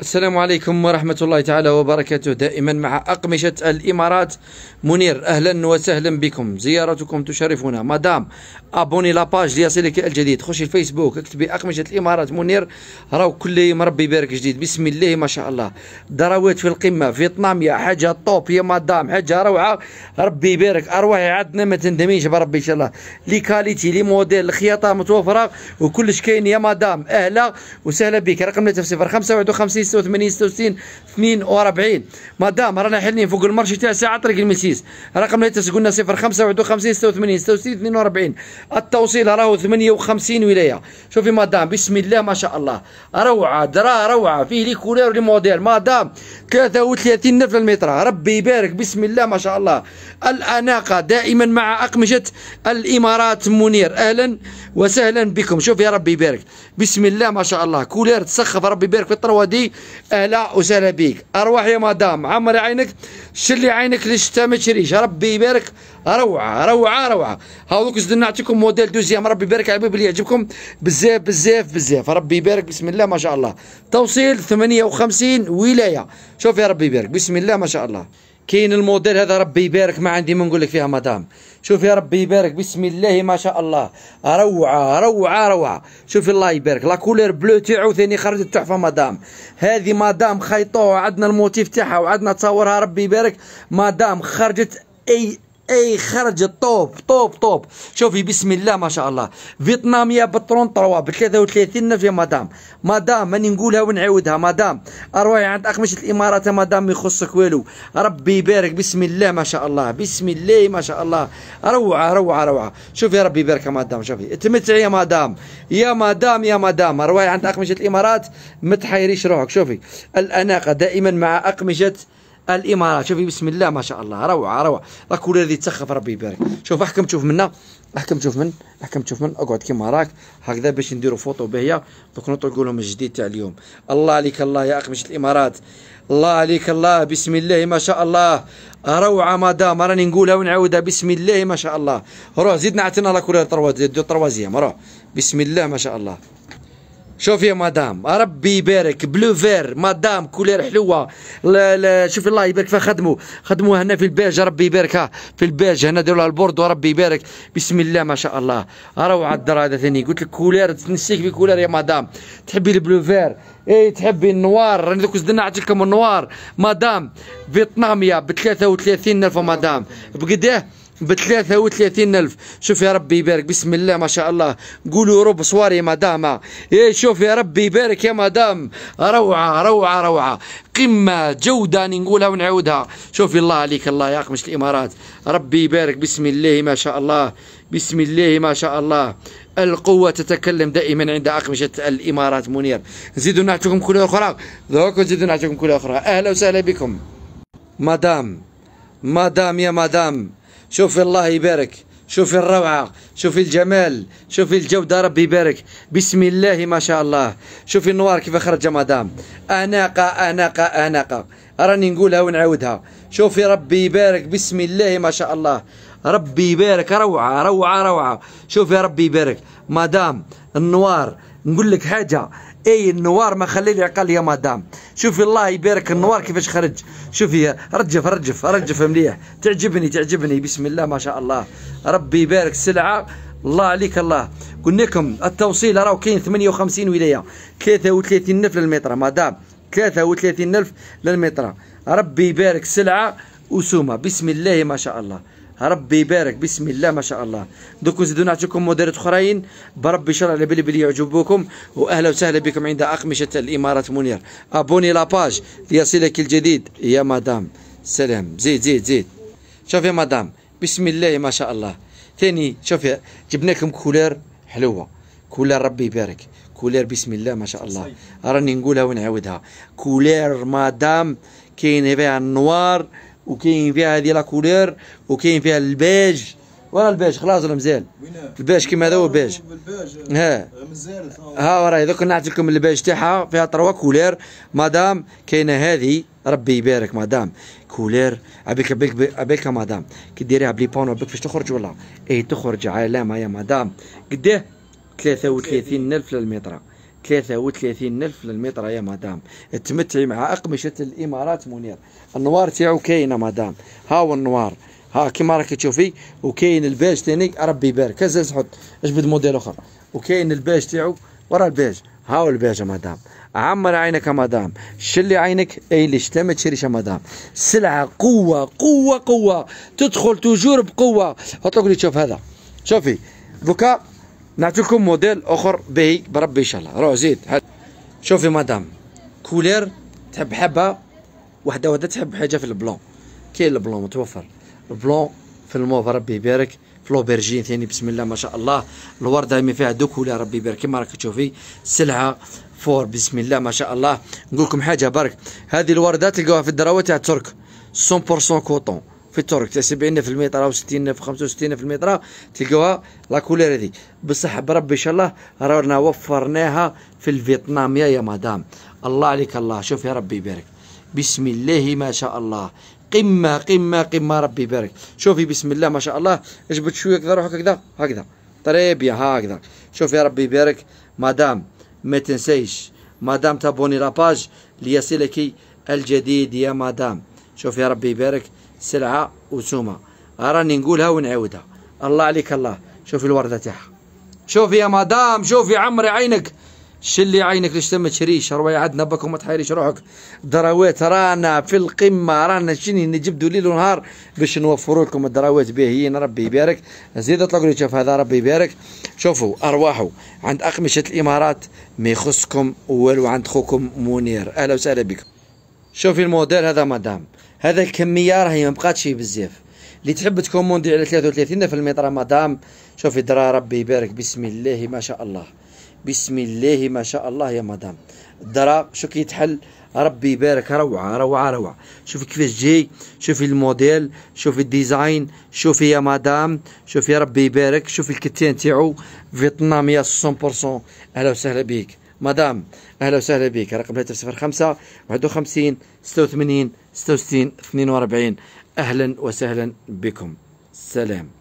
السلام عليكم ورحمة الله تعالى وبركاته دائما مع أقمشة الإمارات منير أهلا وسهلا بكم زيارتكم تشرفنا مدام أبوني لاباج ليصلك الجديد خشي الفيسبوك اكتبي أقمشة الإمارات منير راو كل مربي بارك جديد بسم الله ما شاء الله دراوات في القمة فيتنام يا حاجة طوب يا مدام حاجة روعة ربي يبارك أرواحي عندنا ما تندميش بربي إن شاء الله لي كاليتي لي موديل الخياطة متوفرة وكلش كاين يا مدام أهلا وسهلا بك رقم في 055 86 66 42 مدام رانا حلين فوق المرشي تاع ساعه طريق المسيس رقم الهاتف قلنا 05 51 86 66 42 التوصيل راهو 58 ولايه شوفي مدام بسم الله ما شاء الله روعه درا روعه فيه لي كولير لي موديل مدام 33 نفل المتر ربي يبارك بسم الله ما شاء الله الاناقه دائما مع اقمشه الامارات منير اهلا وسهلا بكم شوف يا ربي يبارك بسم الله ما شاء الله كولير تسخف ربي يبارك في الطروه دي اهلا وسهلا بيك ارواح يا مدام عمري عينك شلي عينك ليش ما تشريش ربي يبارك روعه روعه روعه هاولوك زدنا نعطيكم موديل دوزيام ربي يبارك على الباب اللي يعجبكم بزاف بزاف بزاف ربي يبارك بسم الله ما شاء الله توصيل 58 ولايه شوف يا ربي يبارك بسم الله ما شاء الله كاين الموديل هذا ربي يبارك ما عندي ما نقول لك فيها مدام شوف يا ربي يبارك بسم الله ما شاء الله روعه روعه روعه شوف الله يبارك لا كولير بلو تاعو ثاني خرجت تحفه مدام هذه مدام خيطوها عندنا الموتيف تاعها وعندنا تصورها ربي يبارك مدام خرجت اي اي خرج الطوب طوب طوب شوفي بسم الله ما شاء الله فيتناميه ب 33 ب 33 نفي مدام مدام ماني نقولها ونعاودها مدام اروعي عند اقمشه الامارات مدام ما يخصك والو ربي يبارك بسم الله ما شاء الله بسم الله ما شاء الله روعه روعه روعه شوفي ربي يبارك يا مدام شوفي اتمتعي يا مدام يا مدام يا مدام اروعي عند اقمشه الامارات ما تحيريش روحك شوفي الاناقه دائما مع اقمشه الامارات شوفي بسم الله ما شاء الله روعه روعه راك ولادي تسخف ربي يبارك شوف احكم تشوف منا احكم تشوف من احكم تشوف من اقعد كيما راك هكذا باش نديروا فوطو باهيه دوك نقول لهم الجديد تاع اليوم الله عليك الله يا مشيت الامارات الله عليك الله بسم الله ما شاء الله روعه مدام راني نقولها ونعاودها بسم الله ما شاء الله روح زيدنا عطينا لا كورير روح بسم الله ما شاء الله شوف يا مدام ربي يبارك بلو فير مدام كولير حلوه لا لا شوف الله يبارك فيها خدموا خدموا هنا في الباج ربي يبارك ها في الباج هنا ديروا لها البورد وربي يبارك بسم الله ما شاء الله روعه الدار هذا ثاني قلت لك كولير تنسيك في كولير يا مدام تحبي البلو فير اي تحبي النوار راني دوك زدنا عطيتكم النوار مدام فيتناميه ب 33000 مدام بقداه ب 33000 شوف يا ربي يبارك بسم الله ما شاء الله قولوا رب صواري يا مدام ايه شوف يا ربي يبارك يا مدام روعه روعه روعه قمه جوده نقولها ونعودها شوف الله عليك الله يا مش الامارات ربي يبارك بسم الله ما شاء الله بسم الله ما شاء الله القوة تتكلم دائما عند أقمشة الإمارات منير نزيدوا نعطيكم كل أخرى ذوك نزيدوا نعطيكم كل أخرى أهلا وسهلا بكم مدام مدام يا مدام شوفي الله يبارك شوفي الروعة شوفي الجمال شوفي الجودة ربي يبارك بسم الله ما شاء الله شوفي النوار كيف خرج مدام أناقة أناقة أناقة راني نقولها ونعاودها شوفي ربي يبارك بسم الله ما شاء الله ربي يبارك روعة روعة روعة شوفي ربي يبارك مدام النوار نقول لك حاجه اي النوار ما خلي لي عقل يا مدام شوفي الله يبارك النوار كيفاش خرج شوفي رجف رجف رجف مليح تعجبني تعجبني بسم الله ما شاء الله ربي يبارك السلعه الله عليك الله قلنا لكم التوصيل راهو كاين 58 ولايه 33 الف للمتر مدام 33 الف للمتر ربي يبارك سلعه وسومه بسم الله ما شاء الله ربي يبارك بسم الله ما شاء الله دوك نزيدو نعطيكم موديلات اخرين بربي ان شاء الله على بالي بلي يعجبوكم واهلا وسهلا بكم عند اقمشه الامارات منير ابوني لاباج ليصلك الجديد يا مدام سلام زيد زيد زيد شوف يا مدام بسم الله ما شاء الله ثاني شوف جبنا لكم كولير حلوه كولير ربي يبارك كولير بسم الله ما شاء الله راني نقولها ونعاودها كولير مدام كاين فيها النوار وكاين فيها هذه كولور وكاين فيها البيج ورا الباج خلاص ولا مزال الباج كيما هذا هو آه، الباج ها آه، مزال ها راه دوك نعطي لكم الباج تاعها فيها تروا كولير مدام كاينه هذه ربي يبارك مدام كولير ابيك ابيك ابيك مدام كي ديريها بلي بون ابيك فاش تخرج والله اي تخرج علامه يا مدام قداه 33000 للمتر 33 ألف للمتر يا مدام تمتعي مع أقمشة الإمارات منير النوار تاعو كاينة مدام هاو النوار ها كيما راكي تشوفي وكاين الباج ثاني ربي يبارك هز حط اجبد موديل اخر وكاين الباج تاعو ورا الباج هاو الباج يا مدام عمر عينك يا مدام شلي عينك اي اللي شتا ما تشريش يا مدام سلعه قوه قوه قوه تدخل تجور بقوه هطلق لي تشوف هذا شوفي دوكا نعطيكم موديل اخر باهي بربي ان شاء الله روح زيد هاد. شوفي مدام كولير تحب حبه وحده وحده تحب حاجه في البلون كاين البلون متوفر البلون في الموف ربي يبارك في لوبرجين ثاني بسم الله ما شاء الله الورده ما فيها دو كولير ربي يبارك كما راك تشوفي سلعه فور بسم الله ما شاء الله نقول لكم حاجه برك هذه الورده تلقاوها في الدراوه تاع ترك 100% كوطون في الترك تاع 70 في الميطره و 60 في 65 في المتر تلقاوها لا كولير هذيك بصح بربي ان شاء الله رانا وفرناها في الفيتناميه يا مدام الله عليك الله شوف يا ربي يبارك بسم الله ما شاء الله قمة قمة قمة ربي يبارك شوفي بسم الله ما شاء الله اجبد شوية كذا روحك هكذا هكذا طريبيا هكذا شوفي يا ربي يبارك مدام ما تنسيش مدام تابوني لاباج ليصلك الجديد يا مدام شوف يا ربي يبارك سلعة وسومة راني نقولها ونعاودها الله عليك الله شوفي الوردة تاعها شوفي يا مدام شوفي عمري عينك شلي عينك ليش تم تشريش رواي عندنا بك وما تحيريش روحك دراويت رانا في القمة رانا شني نجبدوا ليل ونهار باش نوفروا لكم الدراويت باهيين ربي يبارك زيد اطلقوا لي شوف هذا ربي يبارك شوفوا ارواحوا عند اقمشة الامارات ما يخصكم والو عند خوكم منير اهلا وسهلا بكم شوفي الموديل هذا مدام هذا الكميه راهي ما بقاتش بزاف اللي تحب تكوموندي على 33 في المتر مدام شوفي درا ربي يبارك بسم الله ما شاء الله بسم الله ما شاء الله يا مدام الدرا شو كيتحل ربي يبارك روعه روعه روعه شوفي كيفاش جاي شوفي الموديل شوفي الديزاين شوفي يا مدام شوفي ربي يبارك شوفي الكتان تاعو فيتناميه 100% اهلا وسهلا بك مدام اهلا وسهلا بك رقم الهاتف 05 51 86 66 42 أهلا وسهلا بكم سلام